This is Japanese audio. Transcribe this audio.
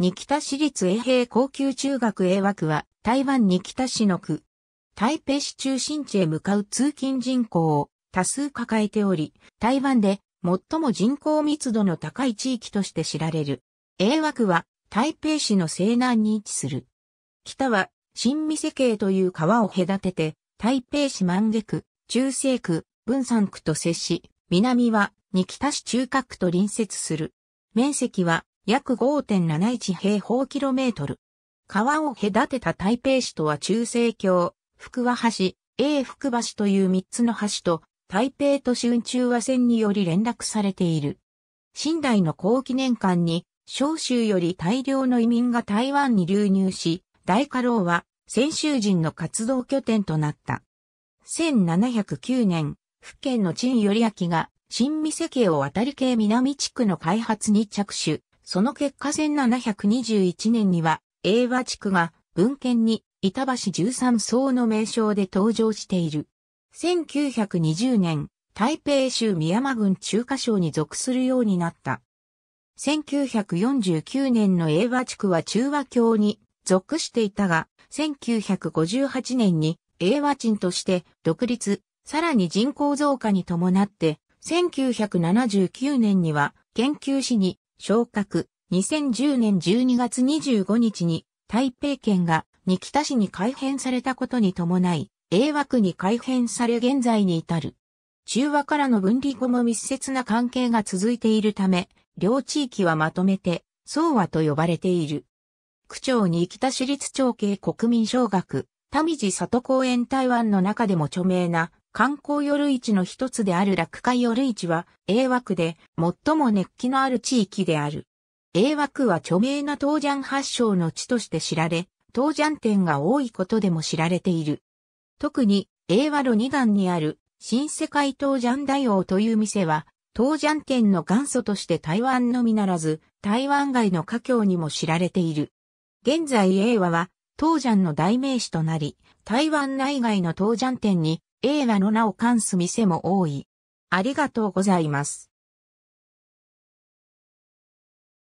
二北市立衛兵高級中学英和区は台湾二北市の区。台北市中心地へ向かう通勤人口を多数抱えており、台湾で最も人口密度の高い地域として知られる。英和区は台北市の西南に位置する。北は新見世系という川を隔てて、台北市万華区、中西区、文山区と接し、南は二北市中核区と隣接する。面積は約5.71平方キロメートル。川を隔てた台北市とは中西橋、福和橋、永福橋という3つの橋と、台北と春中和線により連絡されている。新代の後期年間に、小州より大量の移民が台湾に流入し、大家老は先州人の活動拠点となった。1709年、福建の陳頼明が新見世家を渡り系南地区の開発に着手。その結果1721年には、英和地区が文献に板橋13層の名称で登場している。1920年、台北州宮間郡中華省に属するようになった。1949年の英和地区は中和教に属していたが、1958年に英和鎮として独立、さらに人口増加に伴って、1979年には研究士に昇格、2010年12月25日に台北県が二北市に改編されたことに伴い、英和区に改編され現在に至る。中和からの分離後も密接な関係が続いているため、両地域はまとめて、総和と呼ばれている。区長に北市立長系国民小学、田道里公園台湾の中でも著名な観光夜市の一つである落下夜市は、和枠で最も熱気のある地域である。和枠は著名な東山発祥の地として知られ、東山店が多いことでも知られている。特に、英和路二段にある、新世界東山大王という店は、東山店の元祖として台湾のみならず、台湾外の華僑にも知られている。現在英和は、東山の代名詞となり、台湾内外の東山店に映画の名を冠す店も多い。ありがとうございます。